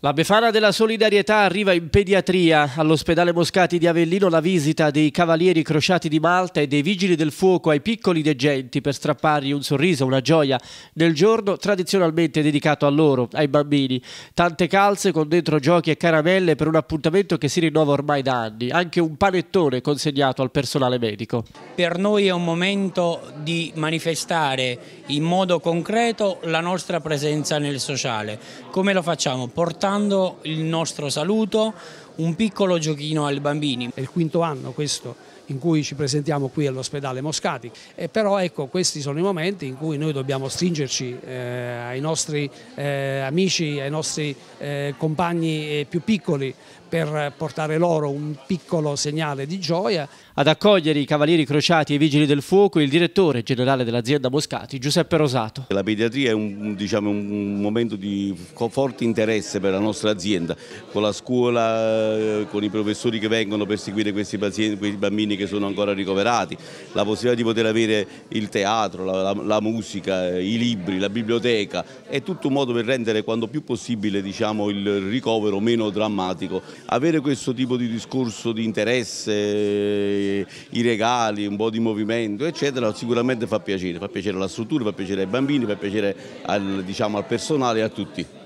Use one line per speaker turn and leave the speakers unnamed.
La Befana della Solidarietà arriva in pediatria. All'ospedale Moscati di Avellino la visita dei Cavalieri Crociati di Malta e dei Vigili del Fuoco ai piccoli degenti per strappargli un sorriso, una gioia, nel giorno tradizionalmente dedicato a loro, ai bambini. Tante calze con dentro giochi e caramelle per un appuntamento che si rinnova ormai da anni. Anche un panettone consegnato al personale medico.
Per noi è un momento di manifestare in modo concreto la nostra presenza nel sociale. Come lo facciamo? Portare portando il nostro saluto, un piccolo giochino ai bambini. È il quinto
anno questo in cui ci presentiamo qui all'ospedale Moscati, e eh, però ecco questi sono i momenti in cui noi dobbiamo stringerci eh, ai nostri eh, amici, ai nostri eh, compagni eh, più piccoli per portare loro un piccolo segnale
di gioia. Ad accogliere i Cavalieri Crociati e i Vigili del Fuoco il direttore generale dell'azienda Moscati, Giuseppe Rosato.
La pediatria è un, diciamo, un momento di forte interesse per la la nostra azienda, con la scuola, eh, con i professori che vengono per seguire questi pazienti, questi bambini che sono ancora ricoverati, la possibilità di poter avere il teatro, la, la, la musica, i libri, la biblioteca, è tutto un modo per rendere quanto più possibile diciamo, il ricovero meno drammatico. Avere questo tipo di discorso di interesse, eh, i regali, un po' di movimento, eccetera, sicuramente fa piacere, fa piacere alla struttura, fa piacere ai bambini, fa piacere al, diciamo, al personale e a tutti.